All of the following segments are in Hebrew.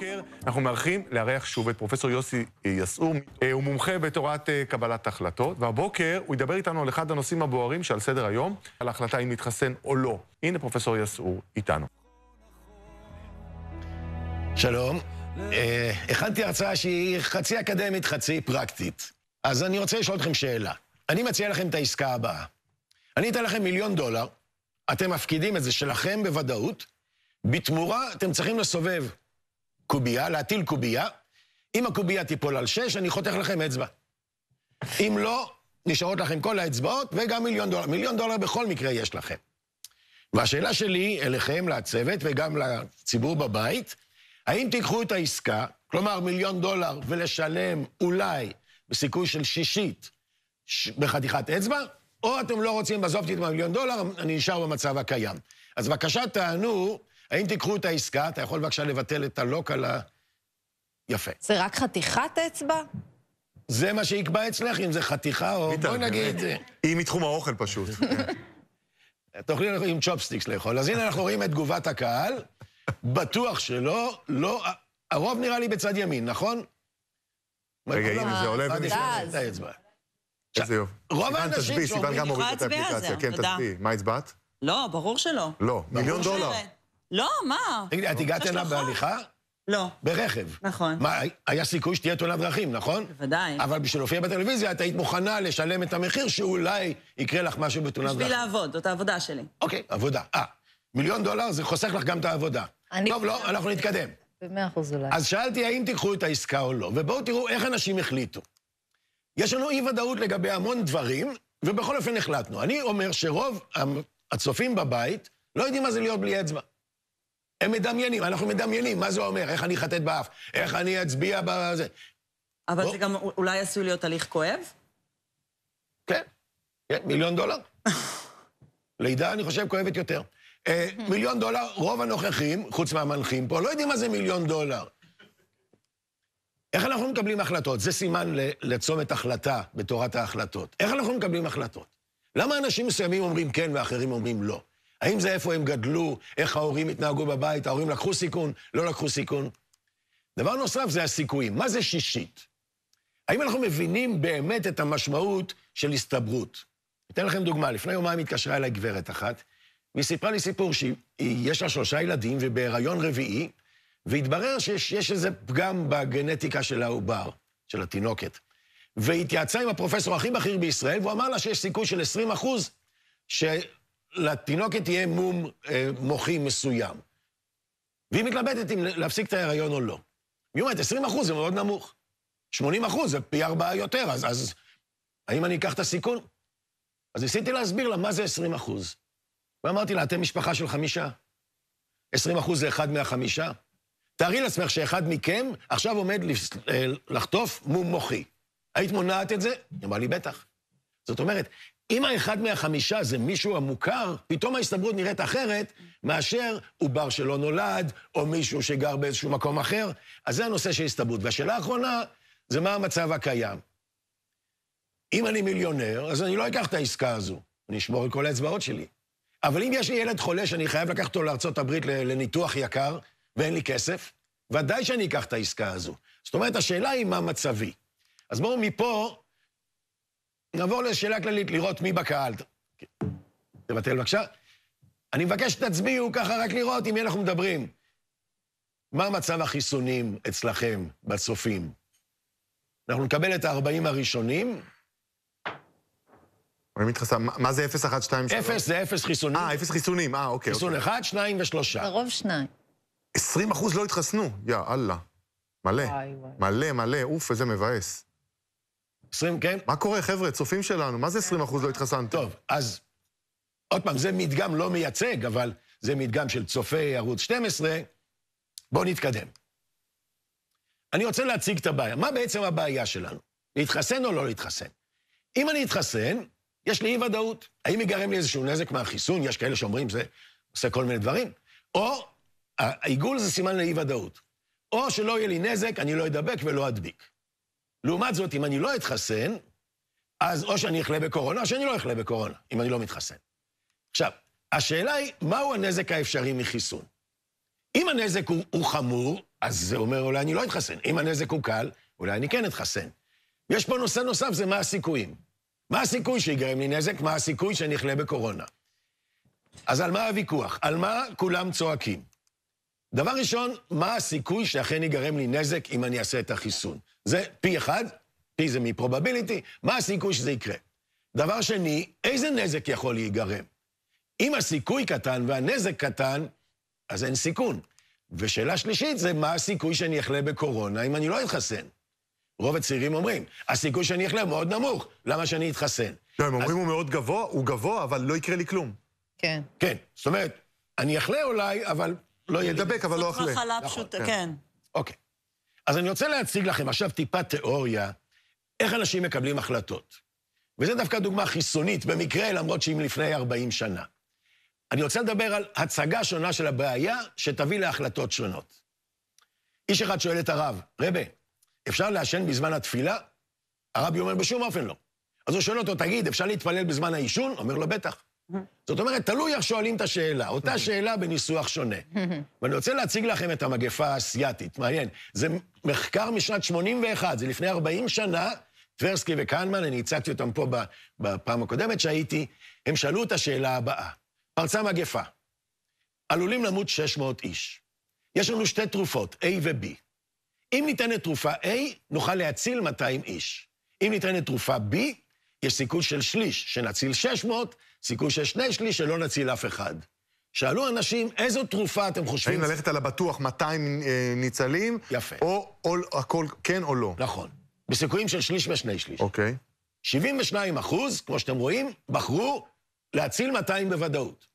הבוקר אנחנו מארחים לארח שוב את פרופ' יוסי אה, יסעור. אה, הוא מומחה בתורת אה, קבלת החלטות, והבוקר הוא ידבר איתנו על אחד הנושאים הבוערים שעל סדר היום, על ההחלטה אם להתחסן או לא. הנה פרופ' יסעור איתנו. שלום. הכנתי הרצאה שהיא חצי אקדמית, חצי פרקטית. אז אני רוצה לשאול אתכם שאלה. אני מציע לכם את העסקה הבאה. אני אתן לכם מיליון דולר, אתם מפקידים את זה שלכם בוודאות, בתמורה אתם צריכים לסובב קובייה, להטיל קובייה. אם הקובייה תיפול על שש, אני חותך לכם אצבע. אם לא, נשארות לכם כל האצבעות וגם מיליון דולר. מיליון דולר בכל מקרה יש לכם. והשאלה שלי אליכם, לצוות וגם לציבור בבית, האם תיקחו את העסקה, כלומר מיליון דולר, ולשלם אולי בסיכוי של שישית ש... בחתיכת אצבע, או אתם לא רוצים, עזוב אותי את המיליון דולר, אני נשאר במצב הקיים. אז בבקשה תענו האם תיקחו את העסקה? אתה יכול בבקשה לבטל את הלוק על ה... יפה. זה רק חתיכת אצבע? זה מה שיקבע אצלך, אם זה חתיכה או... בואי נגיד... היא מתחום האוכל פשוט. תוכלי עם צ'ופסטיקס לאכול. אז הנה אנחנו רואים את תגובת הקהל. בטוח שלא, לא... הרוב נראה לי בצד ימין, נכון? רגע, הנה, זה עולה ונשמע את האצבע. איזה יופי. רוב האנשים שאומרים... סיוון גם הוריד את האפליקציה. כן, תצביעי. מה הצבעת? לא, ברור שלא. לא, מיליון דולר. לא, מה? תגידי, את הגעת אליו בהליכה? לא. ברכב. נכון. מה, היה סיכוי שתהיה תאונת דרכים, נכון? בוודאי. אבל בשביל להופיע בטלוויזיה, את היית מוכנה לשלם את המחיר שאולי יקרה לך משהו בתאונת דרכים. בשביל לעבוד, זאת העבודה שלי. אוקיי, עבודה. אה, מיליון דולר זה חוסך לך גם את העבודה. טוב, לא, אנחנו נתקדם. במאה אחוז אולי. אז שאלתי האם תיקחו את העסקה או לא, ובואו תראו איך אנשים החליטו. יש לנו אי-ודאות לגבי המון דברים, ובכל אופן החלטנו. אני אומר שרוב הצופים בבית לא יודעים מה זה להיות בלי אצבע. הם מדמיינים, אנחנו מדמיינים, מה זה אומר? איך אני אחטט באף? איך אני אצביע בזה? אבל בוא. לא. זה גם אולי עשוי להיות הליך כואב? כן, כן, מיליון דולר. לידה, אני חושב, כואבת יותר. אה, מיליון דולר, רוב הנוכחים, חוץ מהמנחים פה, לא יודעים מה זה מיליון דולר. איך אנחנו מקבלים החלטות? זה סימן לצומת החלטה בתורת ההחלטות. איך אנחנו מקבלים החלטות? למה אנשים מסוימים אומרים כן ואחרים אומרים לא? האם זה איפה הם גדלו, איך ההורים התנהגו בבית, ההורים לקחו סיכון, לא לקחו סיכון. דבר נוסף זה הסיכויים. מה זה שישית? האם אנחנו מבינים באמת את המשמעות של הסתברות? אתן לכם דוגמה. לפני יומיים התקשרה אליי גברת אחת, והיא סיפרה לי סיפור שיש לה שלושה ילדים ובהיריון רביעי, והתברר שיש איזה פגם בגנטיקה של העובר, של התינוקת. והיא התייעצה עם הפרופסור הכי בכיר בישראל, והוא אמר לה שיש סיכוי של 20 אחוז, ש... לתינוקת יהיה מום אה, מוחי מסוים. והיא מתלבטת אם להפסיק את ההיריון או לא. היא אומרת, 20 אחוז זה מאוד נמוך. 80 אחוז זה פי ארבעה יותר, אז, אז האם אני אקח את הסיכון? אז ניסיתי להסביר לה מה זה 20 אחוז. ואמרתי לה, אתם משפחה של חמישה. 20 אחוז זה אחד מהחמישה. תארי לעצמך שאחד מכם עכשיו עומד אה, לחטוף מום מוחי. היית מונעת את זה? היא אמרה לי, בטח. זאת אומרת, אם האחד מהחמישה זה מישהו המוכר, פתאום ההסתברות נראית אחרת מאשר עובר שלא נולד, או מישהו שגר באיזשהו מקום אחר. אז זה הנושא של הסתברות. והשאלה האחרונה זה מה המצב הקיים. אם אני מיליונר, אז אני לא אקח את העסקה הזו, אני אשמור את כל האצבעות שלי. אבל אם יש לי ילד חולה שאני חייב לקחת אותו לארצות הברית לניתוח יקר, ואין לי כסף, ודאי שאני אקח את העסקה הזו. זאת אומרת, השאלה היא מה מצבי. אז בואו מפה נעבור לשאלה כללית, לראות מי בקהל. תבטל בבקשה. אני מבקש שתצביעו ככה רק לראות עם מי אנחנו מדברים. מה מצב החיסונים אצלכם, בצופים? אנחנו נקבל את ה-40 הראשונים. אני מתחסן, מה זה 0, 1, 2, 3? 0 זה 0 חיסונים. אה, 0 חיסונים, אה, אוקיי. חיסון 1, 2 ו-3. לרוב 2. 20 אחוז לא התחסנו, יא אללה. מלא. מלא, מלא, אוף, איזה מבאס. 20, כן? מה קורה, חבר'ה? צופים שלנו, מה זה 20 אחוז לא התחסנתם? טוב, אז עוד פעם, זה מדגם לא מייצג, אבל זה מדגם של צופי ערוץ 12. בואו נתקדם. אני רוצה להציג את הבעיה. מה בעצם הבעיה שלנו? להתחסן או לא להתחסן? אם אני אתחסן, יש לי אי-ודאות. האם ייגרם לי איזשהו נזק מהחיסון? יש כאלה שאומרים, זה עושה כל מיני דברים. או העיגול זה סימן לאי-ודאות. או שלא יהיה לי נזק, אני לא אדבק ולא אדביק. לעומת זאת, אם אני לא אתחסן, אז או שאני אחלה בקורונה או שאני לא אחלה בקורונה, אם אני לא מתחסן. עכשיו, השאלה היא, מהו הנזק האפשרי מחיסון? אם הנזק הוא, הוא חמור, אז זה אומר אולי אני לא אתחסן. אם הנזק הוא קל, אולי אני כן אתחסן. יש פה נושא נוסף, זה מה הסיכויים. מה הסיכוי שיגרם לי נזק? מה הסיכוי שאני אחלה בקורונה? אז על מה הוויכוח? על מה כולם צועקים? דבר ראשון, מה הסיכוי שאכן ייגרם לי נזק אם אני אעשה את החיסון? זה P1, P זה מפרובביליטי, מה הסיכוי שזה יקרה? דבר שני, איזה נזק יכול להיגרם? אם הסיכוי קטן והנזק קטן, אז אין סיכון. ושאלה שלישית זה, מה הסיכוי שאני אחלה בקורונה אם אני לא אתחסן? רוב הצעירים אומרים, הסיכוי שאני אחלה מאוד נמוך, למה שאני אתחסן? לא, הם אומרים הוא מאוד גבוה, הוא גבוה, אבל לא יקרה לי כלום. כן. כן, זאת אומרת, אני אחלה אולי, אבל לא ידבק, אבל לא אחלה. זאת מחלה פשוטה, נכון, כן. כן. אוקיי. אז אני רוצה להציג לכם עכשיו טיפה תיאוריה, איך אנשים מקבלים החלטות. וזו דווקא דוגמה חיסונית, במקרה, למרות שהיא מלפני 40 שנה. אני רוצה לדבר על הצגה שונה של הבעיה שתביא להחלטות שונות. איש אחד שואל את הרב, רבה, אפשר לעשן בזמן התפילה? הרבי אומר, בשום אופן לא. אז הוא שואל אותו, תגיד, אפשר להתפלל בזמן העישון? אומר לו, בטח. זאת אומרת, תלוי איך שואלים את השאלה, אותה שאלה בניסוח שונה. ואני רוצה להציג לכם את המגפה האסייתית, מעניין. זה מחקר משנת 81, זה לפני 40 שנה, טברסקי וקהנמן, אני הצגתי אותם פה בפעם הקודמת שהייתי, הם שאלו את השאלה הבאה. פרצה מגפה, עלולים למות 600 איש. יש לנו שתי תרופות, A ו-B. אם ניתנת תרופה A, נוכל להציל 200 איש. אם ניתנת תרופה B, יש סיכוי של שליש, שנציל 600, סיכוי של שני שליש שלא נציל אף אחד. שאלו אנשים, איזו תרופה אתם חושבים... האם ללכת על הבטוח 200 אה, ניצלים? יפה. או, או הכל כן או לא. נכון. בסיכויים של שליש ושני שליש. אוקיי. 72 אחוז, כמו שאתם רואים, בחרו להציל 200 בוודאות.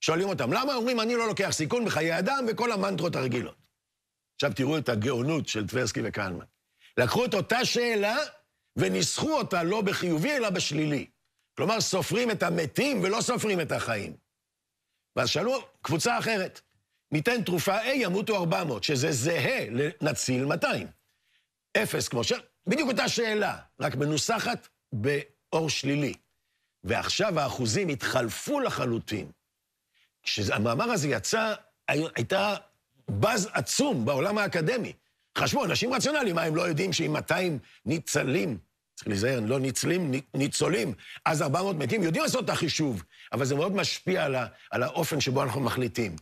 שואלים אותם, למה? אומרים, אני לא לוקח סיכון בחיי אדם וכל המנטרות הרגילות. עכשיו תראו את הגאונות של טברסקי וקהנמן. לקחו את אותה שאלה וניסחו אותה לא בחיובי, אלא בשלילי. כלומר, סופרים את המתים ולא סופרים את החיים. ואז שאלו קבוצה אחרת, ניתן תרופה A, ימותו 400, שזה זהה לנציל 200. אפס, כמו ש... בדיוק אותה שאלה, רק מנוסחת באור שלילי. ועכשיו האחוזים התחלפו לחלוטין. כשהמאמר הזה יצא, הייתה באז עצום בעולם האקדמי. חשבו, אנשים רציונליים, מה, הם לא יודעים שאם 200 ניצלים צריך להיזהר, לא ניצלים, ניצולים. אז 400 מתים, יודעים לעשות את החישוב, אבל זה מאוד משפיע על, ה, על האופן שבו אנחנו מחליטים.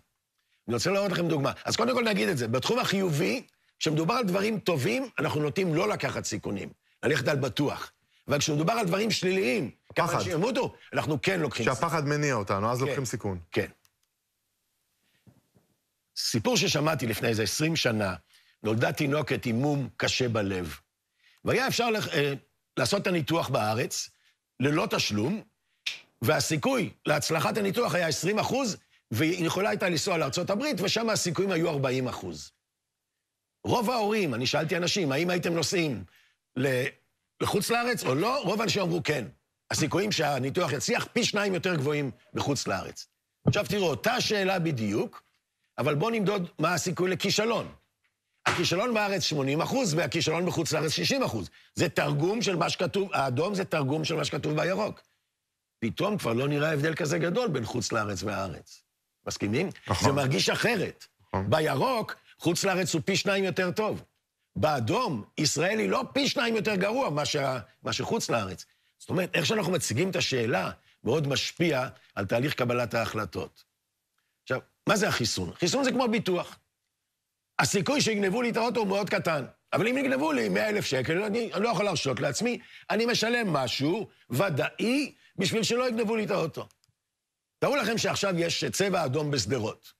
אני רוצה להראות לכם דוגמה. אז קודם כל נגיד את זה. בתחום החיובי, כשמדובר על דברים טובים, אנחנו נוטים לא לקחת סיכונים, ללכת על בטוח. אבל כשמדובר על דברים שליליים, כמה שימותו, אנחנו כן לוקחים סיכון. כשהפחד מניע אותנו, אז כן, לוקחים סיכון. כן. סיפור ששמעתי לפני איזה 20 שנה, נולדה תינוקת עם מום קשה בלב. והיה אפשר לח... אה, לעשות את הניתוח בארץ, ללא תשלום, והסיכוי להצלחת הניתוח היה 20 אחוז, והיא יכולה הייתה לנסוע לארה"ב, ושם הסיכויים היו 40 אחוז. רוב ההורים, אני שאלתי אנשים, האם הייתם נוסעים לחוץ לארץ או לא, רוב האנשים אמרו כן. הסיכויים שהניתוח יצליח פי שניים יותר גבוהים בחוץ לארץ. עכשיו תראו, אותה שאלה בדיוק, אבל בואו נמדוד מה הסיכוי לכישלון. הכישלון בארץ 80 אחוז, והכישלון בחוץ לארץ 60 אחוז. זה תרגום של מה שכתוב, האדום זה תרגום של מה שכתוב בירוק. פתאום כבר לא נראה הבדל כזה גדול בין חוץ לארץ והארץ. מסכימים? נכון. זה מרגיש אחרת. נכון. בירוק, חוץ לארץ הוא פי שניים יותר טוב. באדום, ישראל היא לא פי שניים יותר גרוע מאשר, מאשר חוץ לארץ. זאת אומרת, איך שאנחנו מציגים את השאלה, מאוד משפיע על תהליך קבלת ההחלטות. עכשיו, מה זה החיסון? חיסון זה כמו ביטוח. הסיכוי שיגנבו לי את האוטו הוא מאוד קטן. אבל אם יגנבו לי 100 אלף שקל, אני, אני לא יכול להרשות לעצמי, אני משלם משהו ודאי בשביל שלא יגנבו לי את האוטו. תארו לכם שעכשיו יש צבע אדום בשדרות.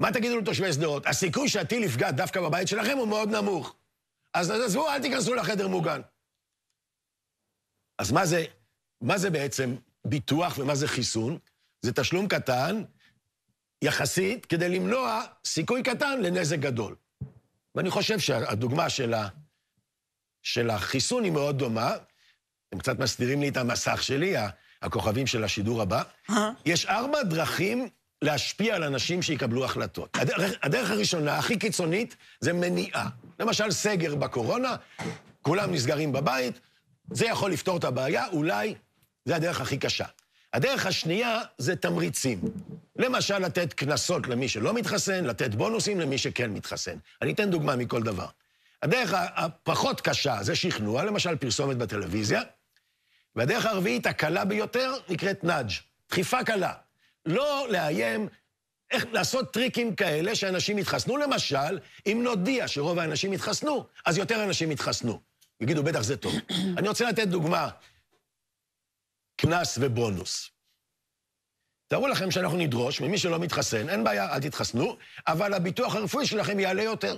מה תגידו לתושבי שדרות? הסיכוי שהטיל יפגע דווקא בבית שלכם הוא מאוד נמוך. אז עזבו, אל תיכנסו לחדר מוגן. אז מה זה, מה זה בעצם ביטוח ומה זה חיסון? זה תשלום קטן יחסית כדי למנוע סיכוי קטן לנזק גדול. ואני חושב שהדוגמה של, ה, של החיסון היא מאוד דומה. הם קצת מסתירים לי את המסך שלי, הכוכבים של השידור הבא. אה? יש ארבע דרכים להשפיע על אנשים שיקבלו החלטות. הדרך, הדרך הראשונה, הכי קיצונית, זה מניעה. למשל, סגר בקורונה, כולם נסגרים בבית, זה יכול לפתור את הבעיה, אולי זה הדרך הכי קשה. הדרך השנייה זה תמריצים. למשל, לתת קנסות למי שלא מתחסן, לתת בונוסים למי שכן מתחסן. אני אתן דוגמה מכל דבר. הדרך הפחות קשה זה שכנוע, למשל פרסומת בטלוויזיה, והדרך הרביעית, הקלה ביותר, נקראת נאג', דחיפה קלה. לא לאיים, איך לעשות טריקים כאלה שאנשים יתחסנו. למשל, אם נודיע שרוב האנשים יתחסנו, אז יותר אנשים יתחסנו. יגידו, בטח זה טוב. אני רוצה לתת דוגמה, קנס ובונוס. תארו לכם שאנחנו נדרוש ממי שלא מתחסן, אין בעיה, אל תתחסנו, אבל הביטוח הרפואי שלכם יעלה יותר.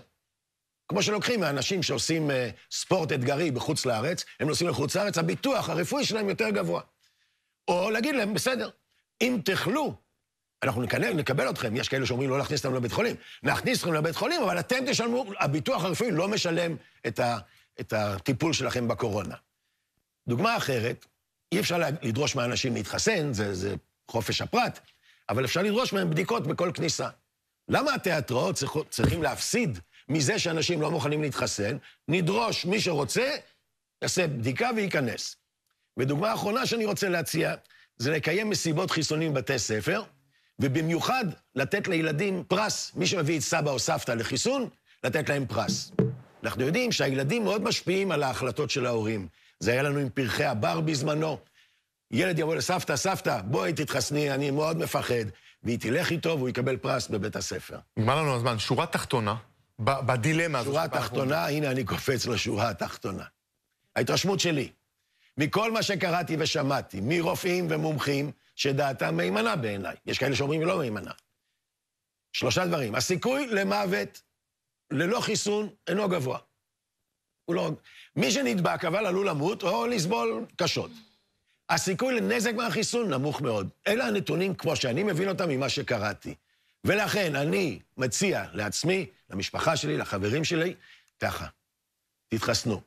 כמו שלוקחים מאנשים שעושים אה, ספורט אתגרי בחוץ לארץ, הם נוסעים לחוץ לארץ, הביטוח הרפואי שלהם יותר גבוה. או להגיד להם, בסדר, אם תאכלו, אנחנו נקנה, נקבל אתכם, יש כאלה שאומרים לא להכניס אותם לבית חולים. נכניס אתכם לבית חולים, אבל אתם תשלמו, הביטוח הרפואי לא משלם את, ה, את הטיפול שלכם בקורונה. דוגמה אחרת, אי אפשר לדרוש מאנשים להתחסן, זה, זה חופש הפרט, אבל אפשר לדרוש מהם בדיקות בכל כניסה. למה התיאטראות צריכ... צריכים להפסיד מזה שאנשים לא מוכנים להתחסן? נדרוש, מי שרוצה, יעשה בדיקה וייכנס. ודוגמה אחרונה שאני רוצה להציע, זה לקיים מסיבות חיסונים בבתי ספר, ובמיוחד לתת לילדים פרס, מי שמביא את סבא או סבתא לחיסון, לתת להם פרס. אנחנו יודעים שהילדים מאוד משפיעים על ההחלטות של ההורים. זה היה לנו עם פרחי הבר בזמנו, ילד יבוא לסבתא, סבתא, בואי תתחסני, אני מאוד מפחד. והיא תלך איתו והוא יקבל פרס בבית הספר. נגמר לנו הזמן. שורה תחתונה, בדילמה הזאת. שורה תחתונה, אנחנו... הנה אני קופץ לשורה התחתונה. ההתרשמות שלי, מכל מה שקראתי ושמעתי, מרופאים ומומחים, שדעתם מהימנה בעיניי. יש כאלה שאומרים לא מהימנה. שלושה דברים. הסיכוי למוות ללא חיסון אינו גבוה. הוא לא... מי שנדבק אבל עלול למות או לסבול קשות. הסיכוי לנזק מהחיסון נמוך מאוד. אלה הנתונים כמו שאני מבין אותם ממה שקראתי. ולכן אני מציע לעצמי, למשפחה שלי, לחברים שלי, ככה, תתחסנו.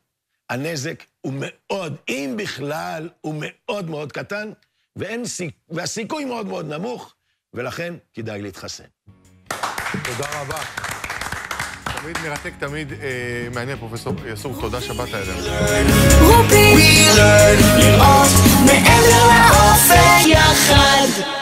הנזק הוא מאוד, אם בכלל, הוא מאוד מאוד קטן, ואין, והסיכוי מאוד מאוד נמוך, ולכן כדאי להתחסן. תודה רבה. תמיד מרתק, תמיד מעניין, פרופסור יסור, תודה שבאת אלינו.